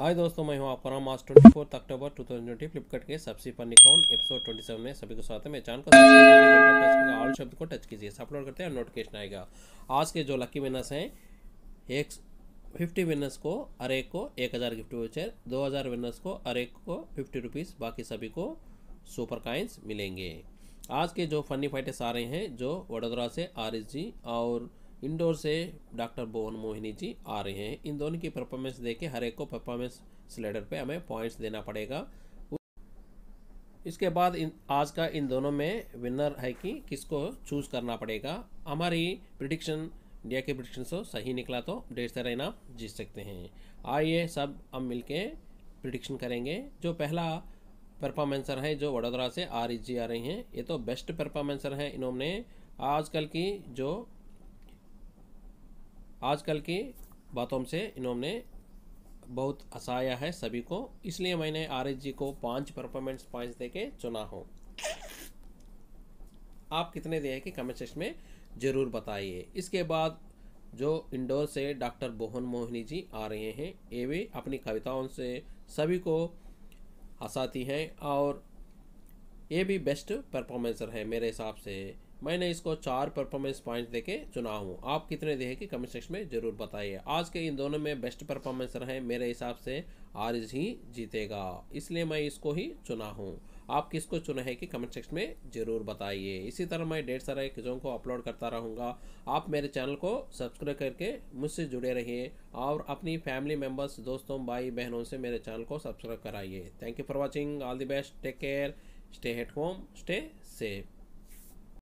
हाय दोस्तों मैं हूँ आपका March twenty fourth October two thousand twenty Flipkart के सबसे पर कौन एपिसोड ट्वेंटी सेवन में सभी को स्वागत है मैं चैनल को ऑल शब्द को टच कीजिए अपलोड करते हैं नोटिफिकेशन आएगा आज के जो लकी विनर्स हैं एक फिफ्टी विनर्स को अरे को एक हज़ार गिफ्ट वाउचर दो हज़ार विनर्स को अरे को फिफ्टी रुपीज़ बाकी सभी को सुपर काइंस मिलेंगे आज के जो फनी फाइटर्स आ रहे हैं जो वडोदरा से आर एस जी और इंडोर से डॉक्टर भुवन मोहिनी जी आ रहे हैं इन दोनों की परफॉर्मेंस के हर एक को परफॉर्मेंस स्लेडर पे हमें पॉइंट्स देना पड़ेगा इसके बाद इन आज का इन दोनों में विनर है कि किसको चूज़ करना पड़ेगा हमारी प्रिडिक्शन इंडिया के प्रिडिक्शन से सही निकला तो ढेर सारा इनाम जीत सकते हैं आइए सब हम मिल प्रिडिक्शन करेंगे जो पहला परफॉर्मेंसर है जो वडोदरा से आर जी आ रही हैं ये तो बेस्ट परफॉर्मेंसर हैं इन्होंने आजकल की जो आजकल की बातों से इन्होंने बहुत हसाया है सभी को इसलिए मैंने आर जी को पाँच परफॉर्मेंस पॉइंट्स दे के चुना हूँ आप कितने दिए कि कमेंट सेक्शन में ज़रूर बताइए इसके बाद जो इंडोर से डॉक्टर बोहन मोहिनी जी आ रहे हैं ये भी अपनी कविताओं से सभी को हंसाती हैं और ये भी बेस्ट परफॉर्मेंसर हैं मेरे हिसाब से मैंने इसको चार परफॉर्मेंस पॉइंट देके चुना हूँ आप कितने देखे कि कमेंट सेक्शन में ज़रूर बताइए आज के इन दोनों में बेस्ट परफॉर्मेंस रहे मेरे हिसाब से आर्ज ही जीतेगा इसलिए मैं इसको ही चुना हूँ आप किसको चुना है कि कमेंट सेक्शन में ज़रूर बताइए इसी तरह मैं डेढ़ सारे चीज़ों को अपलोड करता रहूँगा आप मेरे चैनल को सब्सक्राइब करके मुझसे जुड़े रहिए और अपनी फैमिली मेम्बर्स दोस्तों भाई बहनों से मेरे चैनल को सब्सक्राइब कराइए thank you for watching all the best take care stay at home stay safe